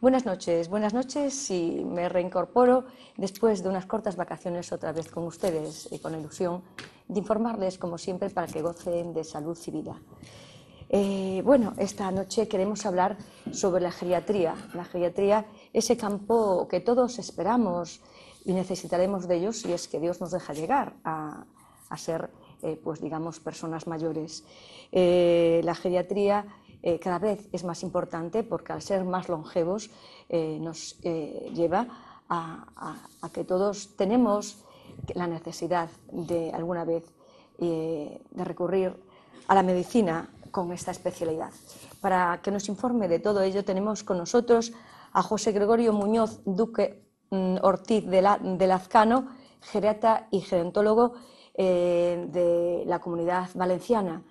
Buenas noches, buenas noches y me reincorporo después de unas cortas vacaciones otra vez con ustedes y con ilusión de informarles como siempre para que gocen de salud y vida. Eh, bueno, esta noche queremos hablar sobre la geriatría. La geriatría, ese campo que todos esperamos y necesitaremos de ellos si es que Dios nos deja llegar a, ser, eh, pues digamos, personas mayores. Eh, la geriatría eh, cada vez es más importante porque al ser más longevos eh, nos eh, lleva a, que todos tenemos la necesidad de alguna vez de recurrir a la medicina con esta especialidad. Para que nos informe de todo ello tenemos con nosotros a José Gregorio Muñoz Duque mm, Ortiz de, de Lazcano, geriata y gerontólogo de la comunidad valenciana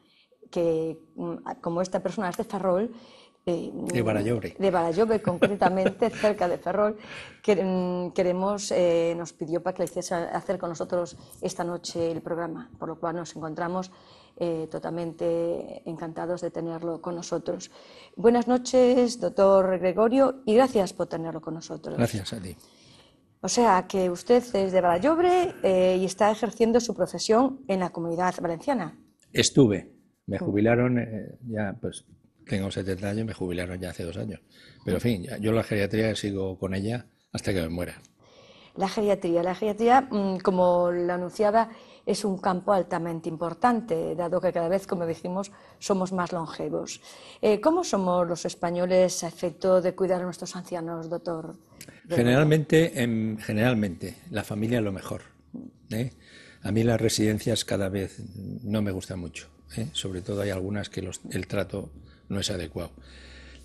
que mm, como esta persona es de Ferrol, eh, mm, de Barallobre. concretamente, cerca de Ferrol, mm, queremos, eh, nos pidió para que le hiciese hacer con nosotros esta noche el programa, por lo cual nos encontramos eh, totalmente encantados de tenerlo con nosotros. Buenas noches, doctor Gregorio, y gracias por tenerlo con nosotros. Gracias a ti. O sea, que usted es de Barallobre y está ejerciendo su profesión en la comunidad valenciana. Estuve. Me jubilaron, eh, ya pues tengo 70 años, me jubilaron ya hace dos años. Pero en fin, yo la geriatría sigo con ella hasta que me muera. La geriatría, la geriatría, mm, como la anunciaba, es un campo altamente importante, dado que cada vez, como dijimos, somos más longevos. Eh, ¿Cómo somos los españoles a efecto de cuidar a nuestros ancianos, doctor? Generalmente, en, generalmente la familia es lo mejor. ¿eh? A mí las residencias cada vez no me gustan mucho. ¿eh? sobre todo hay algunas que el trato no es adecuado.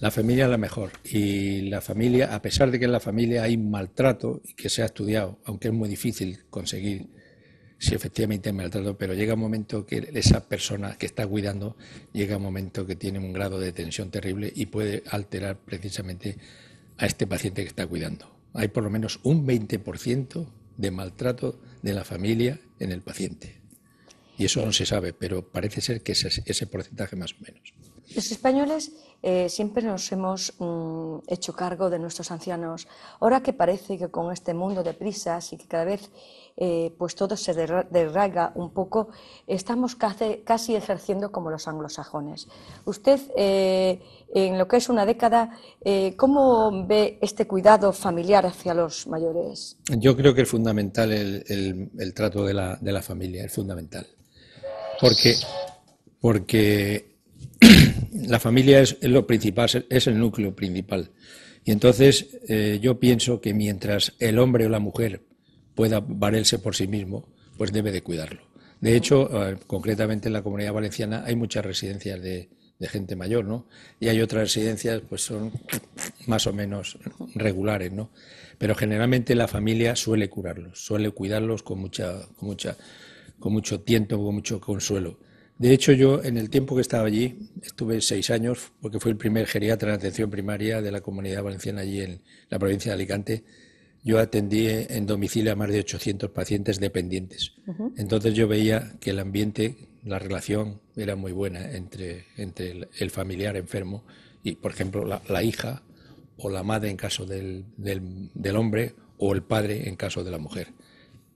La familia es la mejor y la familia, a pesar de que en la familia hay maltrato y que se ha estudiado, aunque es muy difícil conseguir si efectivamente hay maltrato, pero llega un momento que esa persona que está cuidando, llega un momento que tiene un grado de tensión terrible y puede alterar precisamente a este paciente que está cuidando. Hay por lo menos un 20% de maltrato de la familia en el paciente y eso no se sabe, pero parece ser que es ese, porcentaje más o menos. Los españoles eh, siempre nos hemos mm, hecho cargo de nuestros ancianos. Ahora que parece que con este mundo de prisas y que cada vez eh, pues todo se derraga un poco, estamos casi, ejerciendo como los anglosajones. Usted, eh, en lo que es una década, ¿cómo ve este cuidado familiar hacia los mayores? Yo creo que es fundamental el, trato de la familia, es fundamental. Porque, porque la familia es, lo principal, es el núcleo principal. Y entonces eh, yo pienso que mientras el hombre o la mujer pueda valerse por sí mismo, pues debe de cuidarlo. De hecho, eh, concretamente en la comunidad valenciana hay muchas residencias de, gente mayor, ¿no? Y hay otras residencias, pues son más o menos regulares, ¿no? Pero generalmente la familia suele curarlos, suele cuidarlos con mucha, con mucha con mucho tiento, con mucho consuelo. De hecho, yo en el tiempo que estaba allí, estuve seis años, porque fui el primer geriatra de atención primaria de la comunidad valenciana allí en la provincia de Alicante. Yo atendí en domicilio a más de 800 pacientes dependientes. Entonces yo veía que el ambiente, la relación era muy buena entre, el, familiar enfermo y, por ejemplo, la, hija o la madre en caso del hombre o el padre en caso de la mujer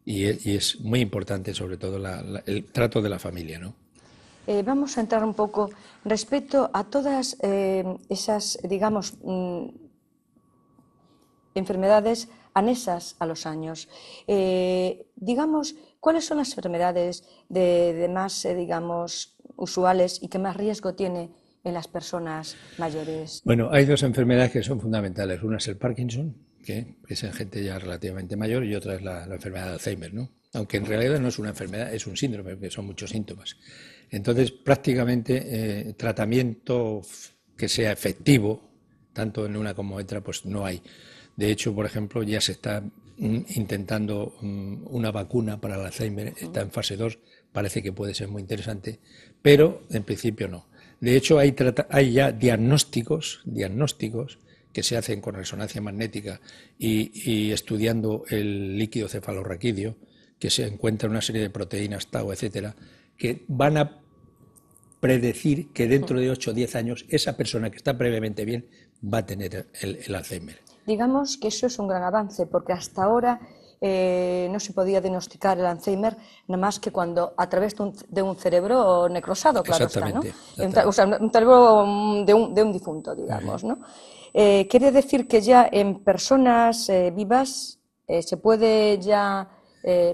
y, es muy importante sobre todo el trato de la familia, ¿no? Eh, vamos a entrar un poco respecto a todas eh, esas, digamos, mm, enfermedades anexas a los años. Eh, digamos, ¿cuáles son las enfermedades de, de más, digamos, usuales y qué más riesgo tiene en las personas mayores? Bueno, hay dos enfermedades que son fundamentales. Una es el Parkinson, que es en gente ya relativamente mayor, y otra es la, enfermedad de Alzheimer, ¿no? aunque en realidad no es una enfermedad, es un síndrome, que son muchos síntomas. Entonces, prácticamente eh, tratamiento que sea efectivo, tanto en una como en otra, pues no hay. De hecho, por ejemplo, ya se está mm, intentando mm, una vacuna para el Alzheimer, está en fase 2, parece que puede ser muy interesante, pero en principio no. De hecho, hay, hay ya diagnósticos, diagnósticos que se hacen con resonancia magnética y, estudiando el líquido cefalorraquídeo, que se encuentra en una serie de proteínas, tau, etcétera, que van a predecir que dentro de 8 o 10 años esa persona que está previamente bien va a tener el, Alzheimer. Digamos que eso es un gran avance, porque hasta ahora eh, no se podía diagnosticar el Alzheimer nada más que cuando a través de un, cerebro necrosado, claro está, ¿no? un cerebro mm, de un difunto, digamos, ¿no? Eh, ¿Quiere decir que ya en personas eh, vivas eh, se puede ya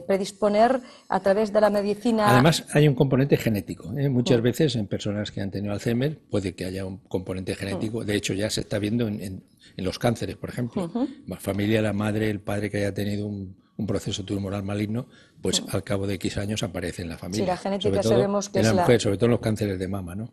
predisponer a través de la medicina? Además, hay un componente genético. Muchas mm. veces en personas que han tenido Alzheimer puede que haya un componente genético. Mm. De hecho, ya se está viendo en, los cánceres, por ejemplo. La familia, la madre, el padre que haya tenido un, un proceso tumoral maligno, pues al cabo de X años aparece en la familia. Sí, la genética sabemos que en la mujer, sobre todo en los cánceres de mama, ¿no?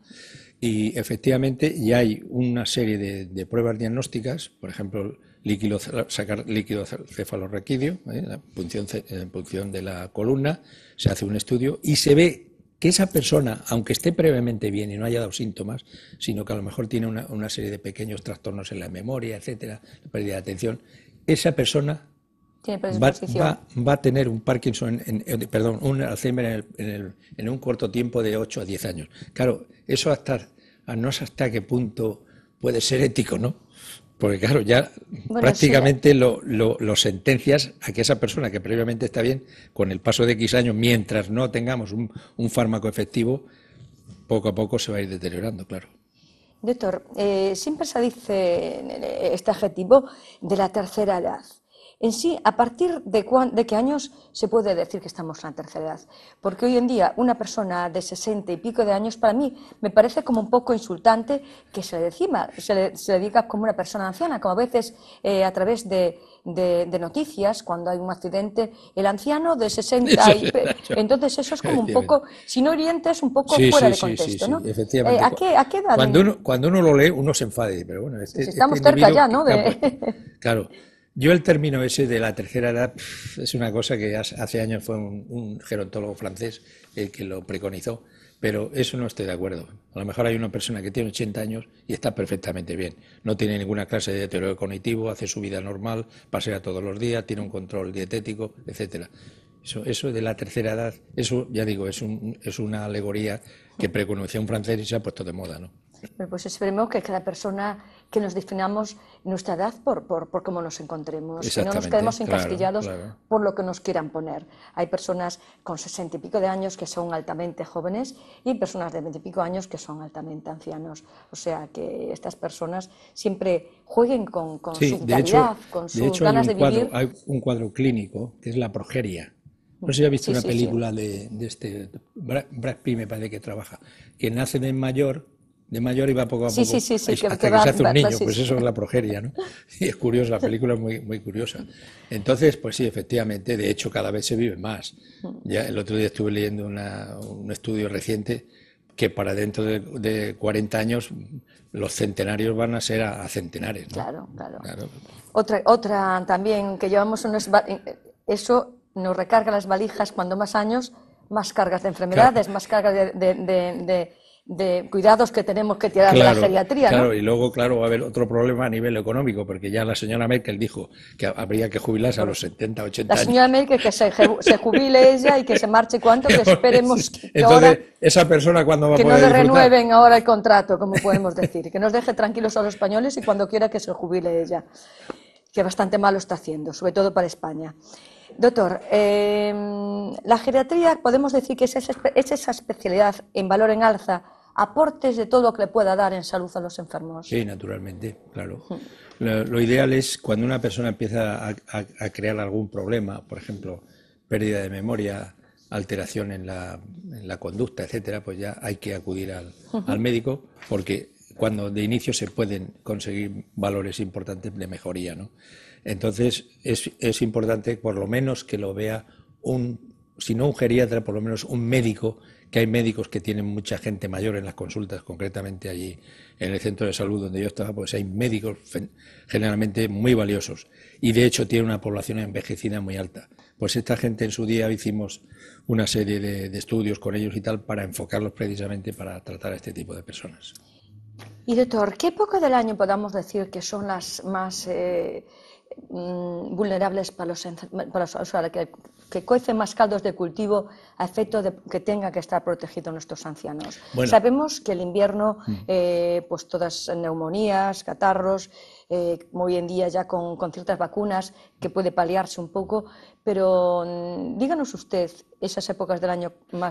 Y efectivamente ya hay una serie de, pruebas diagnósticas, por ejemplo, líquido, sacar líquido cefalorraquídeo, en ¿eh? la, eh, punción, de la columna, se hace un estudio y se ve que esa persona, aunque esté previamente bien y no haya dado síntomas, sino que a lo mejor tiene una, una serie de pequeños trastornos en la memoria, etcétera, pérdida de atención, esa persona va, a tener un Parkinson, en, perdón, un Alzheimer en, un corto tiempo de 8 a 10 años. Claro, eso hasta, no sé hasta qué punto puede ser ético, ¿no? Porque claro, ya prácticamente lo, sentencias a que esa persona que previamente está bien, con el paso de X años, mientras no tengamos un, fármaco efectivo, poco a poco se va a ir deteriorando, claro. Doctor, eh, siempre se dice este adjetivo de la tercera edad. En sí, ¿a partir de, de, qué años se puede decir que estamos en la tercera edad? Porque hoy en día una persona de 60 y pico de años, para mí, me parece como un poco insultante que se le, decima, se le, diga como una persona anciana, como a veces eh, a través de, noticias, cuando hay un accidente, el anciano de 60 y... Entonces eso es como un poco, si no oriente, es un poco fuera de contexto, ¿no? Efectivamente. Eh, ¿a, qué, edad? Cuando uno, cuando uno lo lee, uno se enfade, pero bueno... Este, este estamos cerca ya, ¿no? Claro. Yo el término ese de la tercera edad es una cosa que hace años fue un, gerontólogo francés el que lo preconizó, pero eso no estoy de acuerdo. A lo mejor hay una persona que tiene 80 años y está perfectamente bien, no tiene ninguna clase de deterioro cognitivo, hace su vida normal, pasea todos los días, tiene un control dietético, etcétera. Eso, de la tercera edad, eso ya digo, es, un, es una alegoría que preconizó un francés y se ha puesto de moda, ¿no? Pues esperemos que cada persona que nos definamos nuestra edad por, por, cómo nos encontremos, si no nos quedemos encastillados por lo que nos quieran poner. Hay personas con sesenta y pico de años que son altamente jóvenes y personas de veinte y pico años que son altamente ancianos. O sea que estas personas siempre jueguen con, su edad, con sus ganas de vivir. hay un cuadro clínico que es la progeria. No sé si ha visto una película de, de, este, Brad Pitt me parece que trabaja, que nacen en mayor de mayor y va poco a poco. Sí, sí, sí, hasta que, se hace un niño, pues eso es la progeria, ¿no? Y es curioso, la película es muy, muy curiosa. Entonces, pues sí, efectivamente, de hecho cada vez se vive más. Mm. Ya el otro día estuve leyendo un estudio reciente que para dentro de, de, 40 años los centenarios van a ser a, centenares. ¿no? Claro, claro, Otra, otra también, que llevamos unos... Eh, eso nos recarga las valijas cuando más años, más cargas de enfermedades, más cargas de de cuidados que tenemos que tirar de la geriatría. Claro, y luego, claro, va a haber otro problema a nivel económico, porque ya la señora Merkel dijo que habría que jubilarse a los 70, 80 años. La señora Merkel que se, jubile ella y que se marche cuanto, que esperemos Entonces, esa persona cuando va a poder no le renueven ahora el contrato, como podemos decir, que nos deje tranquilos a los españoles y cuando quiera que se jubile ella, que bastante malo está haciendo, sobre todo para España. Doctor, eh, la geriatría podemos decir que es es esa especialidad en valor en alza aportes de todo lo que le pueda dar en salud a los enfermos. Sí, naturalmente, claro. Mm. Lo, ideal es cuando una persona empieza a, crear algún problema, por ejemplo, pérdida de memoria, alteración en la, conducta, etcétera, pues ya hay que acudir al, médico porque cuando de inicio se pueden conseguir valores importantes de mejoría, Entonces es, es importante por lo menos que lo vea un, si no un geriatra, por lo menos un médico que hay médicos que tienen mucha gente mayor en las consultas, concretamente allí en el centro de salud donde yo estaba, pues hay médicos generalmente muy valiosos y de hecho tiene una población envejecida muy alta. Pues esta gente en su día hicimos una serie de, estudios con ellos y tal para enfocarlos precisamente para tratar a este tipo de personas. Y doctor, ¿qué época del año podamos decir que son las más... Eh, Mm, vulnerables para los, para los que, que cuecen más caldos de cultivo a efecto de que tenga que estar protegido nuestros ancianos. Sabemos que el invierno, mm. eh, pues todas neumonías, catarros, eh, hoy en día ya con, ciertas vacunas que puede paliarse un poco, pero mm, díganos usted esas épocas del año más